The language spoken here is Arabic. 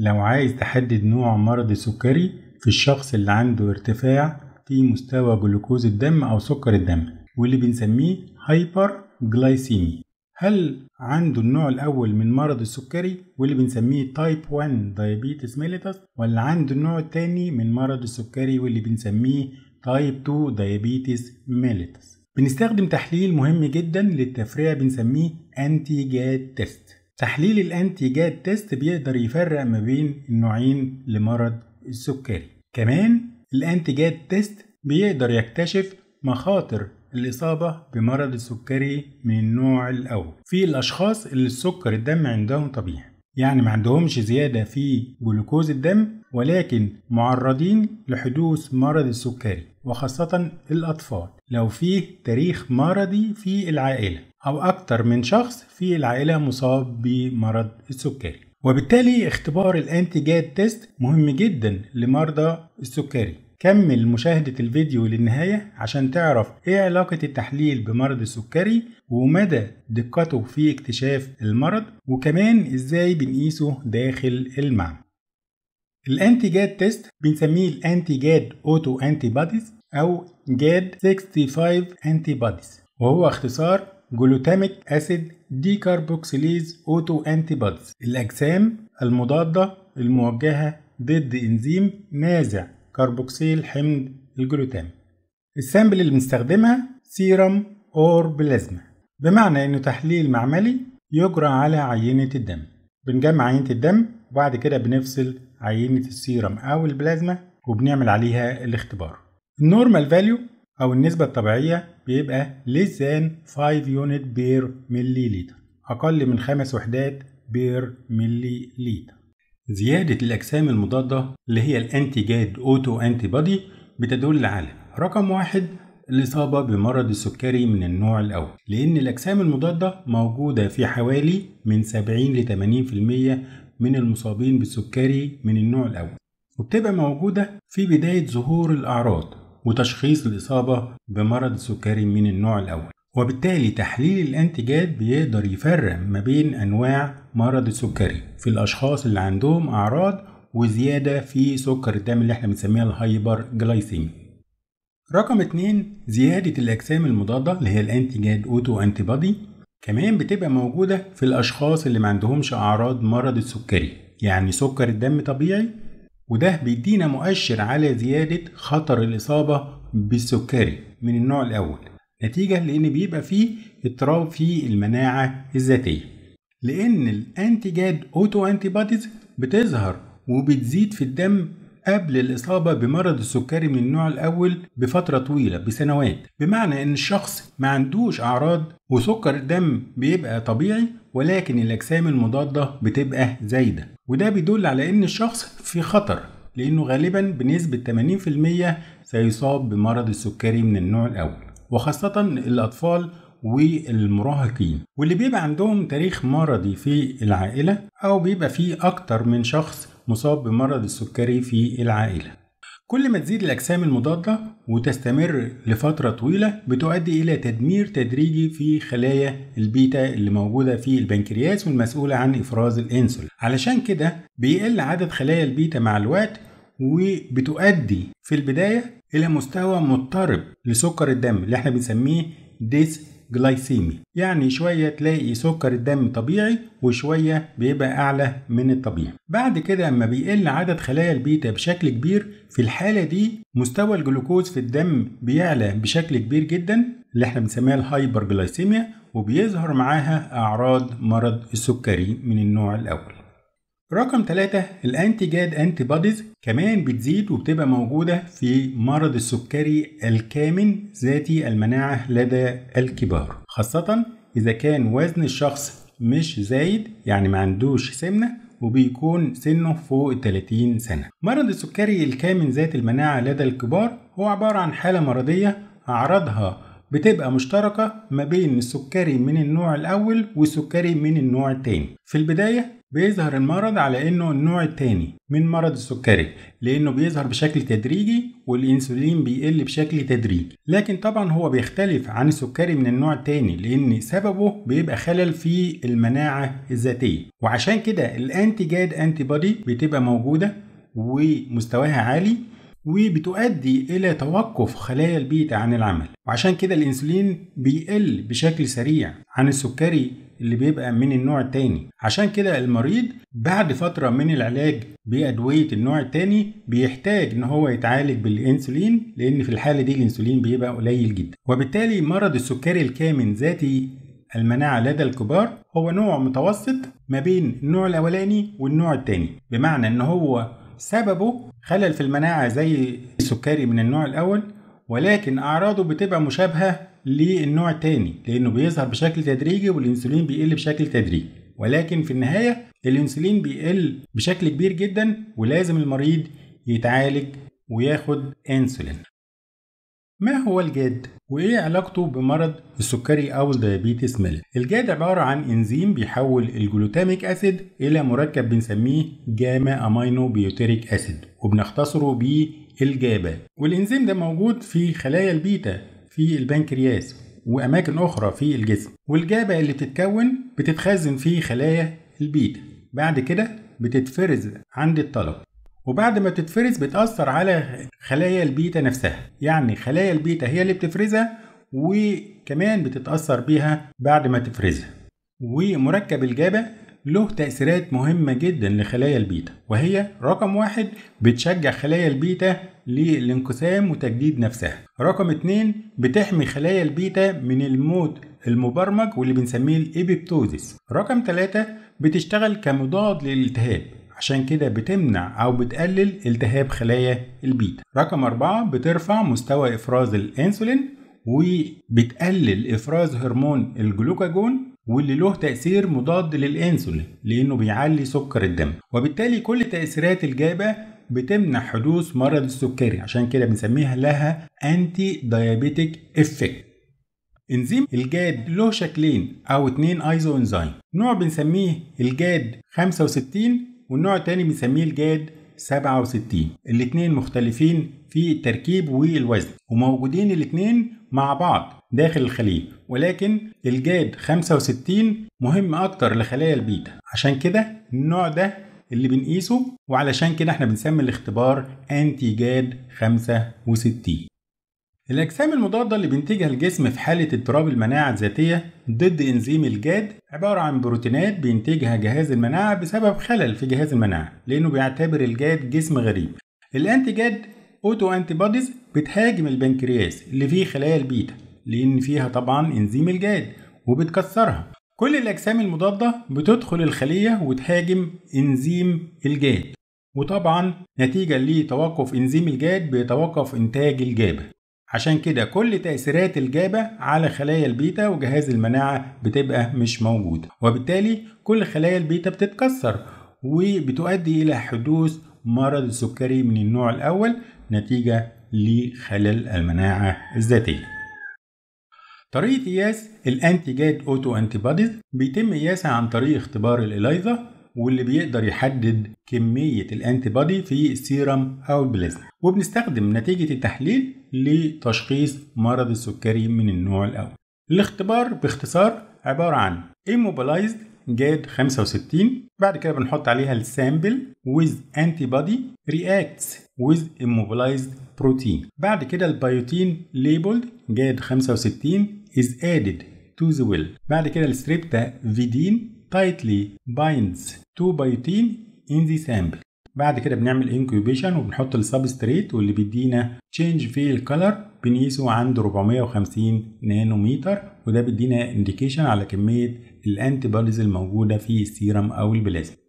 لو عايز تحدد نوع مرض السكري في الشخص اللي عنده ارتفاع في مستوى جلوكوز الدم أو سكر الدم واللي بنسميه هايبر جلايسيمي هل عنده النوع الأول من مرض السكري واللي بنسميه تايب 1 دايابيتس ميليتس ولا عنده النوع الثاني من مرض السكري واللي بنسميه تايب 2 دايابيتس ميليتس بنستخدم تحليل مهم جدا للتفريع بنسميه انتيجات تيست تحليل الانتيجات تيست بيقدر يفرق ما بين النوعين لمرض السكري كمان الانتيجات تيست بيقدر يكتشف مخاطر الإصابة بمرض السكري من النوع الأول في الأشخاص اللي السكر الدم عندهم طبيعي يعني ما عندهمش زيادة في جلوكوز الدم ولكن معرضين لحدوث مرض السكري وخاصة الأطفال لو فيه تاريخ مرضي في العائلة أو أكتر من شخص في العائلة مصاب بمرض السكري وبالتالي اختبار الانتيجات تيست مهم جدا لمرضى السكري كمل مشاهدة الفيديو للنهاية عشان تعرف ايه علاقة التحليل بمرض السكري ومدى دقته في اكتشاف المرض وكمان ازاي بنقيسه داخل المعمل الانتيجات تيست بنسميه الانتيجاد اوتو انتي او جاد 65 انتي وهو اختصار جلوتاميك أسيد ديكاربوكسيليز أوتو أنتي بودز الأجسام المضادة الموجهة ضد إنزيم نازع كربوكسيل حمض الجلوتام السامبل اللي بنستخدمها سيرم أور بلازما بمعنى إنه تحليل معملي يجرى على عينة الدم بنجمع عينة الدم وبعد كده بنفصل عينة السيرم أو البلازما وبنعمل عليها الاختبار النورمال فاليو أو النسبة الطبيعية بيبقى less than 5 unit per milliliter أقل من خمس وحدات per milliliter زيادة الأجسام المضادة اللي هي الأنتيجات أوتو أنتي بادي بتدل على رقم واحد الإصابة بمرض السكري من النوع الأول لأن الأجسام المضادة موجودة في حوالي من 70 ل 80% من المصابين بالسكري من النوع الأول وبتبقى موجودة في بداية ظهور الأعراض وتشخيص الإصابة بمرض السكري من النوع الأول وبالتالي تحليل الانتجاد بيقدر يفرق ما بين أنواع مرض السكري في الأشخاص اللي عندهم أعراض وزيادة في سكر الدم اللي احنا بنسميها الهايبر جلايسيمي رقم اتنين زيادة الأجسام المضادة اللي هي الانتيجات أوتو أنتي بادي كمان بتبقى موجودة في الأشخاص اللي ما عندهمش أعراض مرض السكري يعني سكر الدم طبيعي وده بيدينا مؤشر على زيادة خطر الإصابة بالسكري من النوع الأول نتيجة لأن بيبقى فيه اضطراب في المناعة الذاتية لأن الأنتيجاد أوتو أنتي بتظهر وبتزيد في الدم قبل الإصابة بمرض السكري من النوع الأول بفترة طويلة بسنوات بمعنى إن الشخص ما عندوش أعراض وسكر الدم بيبقى طبيعي ولكن الأجسام المضادة بتبقى زايدة وده بيدل على إن الشخص في خطر لأنه غالبا بنسبة 80% سيصاب بمرض السكري من النوع الأول وخاصة الأطفال والمراهقين واللي بيبقى عندهم تاريخ مرضي في العائلة أو بيبقى فيه أكتر من شخص مصاب بمرض السكري في العائلة كل ما تزيد الأجسام المضادة وتستمر لفترة طويلة بتؤدي إلى تدمير تدريجي في خلايا البيتا اللي موجودة في البنكرياس والمسؤولة عن إفراز الأنسول علشان كده بيقل عدد خلايا البيتا مع الوقت وبتؤدي في البداية إلى مستوى مضطرب لسكر الدم اللي احنا بنسميه ديس جلايسيمي يعني شوية تلاقي سكر الدم طبيعي وشوية بيبقى أعلى من الطبيعي بعد كده أما بيقل عدد خلايا البيتا بشكل كبير في الحالة دي مستوى الجلوكوز في الدم بيعلى بشكل كبير جدا اللي احنا بنسميها الهايبر جلايسيميا وبيظهر معاها أعراض مرض السكري من النوع الأول رقم 3 الانتي جاد كمان بتزيد وبتبقى موجودة في مرض السكري الكامن ذاتي المناعة لدى الكبار خاصة إذا كان وزن الشخص مش زايد يعني ما عندوش سمنة وبيكون سنه فوق 30 سنة مرض السكري الكامن ذات المناعة لدى الكبار هو عبارة عن حالة مرضية أعراضها بتبقى مشتركة ما بين السكري من النوع الأول والسكري من النوع الثاني في البداية بيظهر المرض على إنه النوع الثاني من مرض السكري لأنه بيظهر بشكل تدريجي والإنسولين بيقل بشكل تدريجي لكن طبعا هو بيختلف عن السكري من النوع الثاني لأن سببه بيبقى خلل في المناعة الذاتية وعشان كده الأنتيجاد أنتي بودي بتبقى موجودة ومستواها عالي وبتؤدي إلى توقف خلايا البيت عن العمل وعشان كده الأنسولين بيقل بشكل سريع عن السكري اللي بيبقى من النوع التاني عشان كده المريض بعد فترة من العلاج بأدوية النوع التاني بيحتاج إن هو يتعالج بالإنسولين لأن في الحالة دي الإنسولين بيبقى قليل جدا وبالتالي مرض السكري الكامن ذاتي المناعة لدى الكبار هو نوع متوسط ما بين النوع الأولاني والنوع الثاني بمعنى إن هو سببه خلل في المناعة زي السكري من النوع الأول ولكن أعراضه بتبقى مشابهة للنوع التاني لأنه بيظهر بشكل تدريجي والإنسولين بيقل بشكل تدريجي ولكن في النهاية الإنسولين بيقل بشكل كبير جدا ولازم المريض يتعالج وياخد انسولين ما هو الجاد؟ وإيه علاقته بمرض السكري أو الديابيتس ميل؟ الجاد عبارة عن إنزيم بيحول الجلوتاميك أسيد إلى مركب بنسميه جاما أمينو بيوتيريك أسيد وبنختصره بالجابا والإنزيم ده موجود في خلايا البيتا في البنكرياس وأماكن أخرى في الجسم والجابا اللي بتتكون بتتخزن في خلايا البيتا بعد كده بتتفرز عند الطلب وبعد ما بتتفرز بتأثر على خلايا البيتا نفسها يعني خلايا البيتا هي اللي بتفرزها وكمان بتتأثر بيها بعد ما تفرزها ومركب الجابة له تأثيرات مهمة جدا لخلايا البيتا وهي رقم واحد بتشجع خلايا البيتا للانقسام وتجديد نفسها رقم اتنين بتحمي خلايا البيتا من الموت المبرمج واللي بنسميه الإبيبتوزيس رقم تلاتة بتشتغل كمضاد للالتهاب عشان كده بتمنع أو بتقلل التهاب خلايا البيتا رقم أربعة بترفع مستوى إفراز الأنسولين وبتقلل إفراز هرمون الجلوكاجون واللي له تأثير مضاد للأنسولين لأنه بيعلي سكر الدم وبالتالي كل التأثيرات الجايبة بتمنع حدوث مرض السكري عشان كده بنسميها لها أنتي دايابيتك إفكت انزيم الجاد له شكلين او اتنين ايزو انزيم نوع بنسميه الجاد 65 والنوع التاني بنسميه الجاد 67 الاتنين مختلفين في التركيب والوزن وموجودين الاتنين مع بعض داخل الخلية ولكن الجاد 65 مهم أكتر لخلايا البيتا عشان كده النوع ده اللي بنقيسه وعلشان كده احنا بنسمي الاختبار انتي جاد 65 الأجسام المضادة اللي بينتجها الجسم في حالة اضطراب المناعة الذاتية ضد إنزيم الجاد عبارة عن بروتينات بينتجها جهاز المناعة بسبب خلل في جهاز المناعة لأنه بيعتبر الجاد جسم غريب. الأنتيجاد أوتو أنتيبوديز بتهاجم البنكرياس اللي فيه خلايا البيتا لأن فيها طبعا إنزيم الجاد وبتكسرها. كل الأجسام المضادة بتدخل الخلية وتهاجم إنزيم الجاد. وطبعا نتيجة لتوقف إنزيم الجاد بيتوقف إنتاج الجابة عشان كده كل تأثيرات الجابة على خلايا البيتا وجهاز المناعة بتبقى مش موجودة وبالتالي كل خلايا البيتا بتتكسر وبتؤدي إلى حدوث مرض السكري من النوع الأول نتيجة لخلل المناعة الذاتية طريقة قياس الانتيجات اوتو انتي بيتم قياسها عن طريق اختبار الإليزا واللي بيقدر يحدد كمية الأنتي بادي في السيرم أو البلازما وبنستخدم نتيجة التحليل لتشخيص مرض السكري من النوع الأول الاختبار باختصار عبارة عن immobilized جاد 65 بعد كده بنحط عليها السامبل with antibody reacts with immobilized protein بعد كده البيوتين labeled جاد 65 is added to the well بعد كده الستريبتا فيدين tightly binds to biotin in the sample بعد كده بنعمل incubation وبنحط السبستريت واللي بيدينا change في color بنقيسه عند 450 نانومتر وده بيدينا indication على كمية الانتي الموجودة في السيرم أو البلازما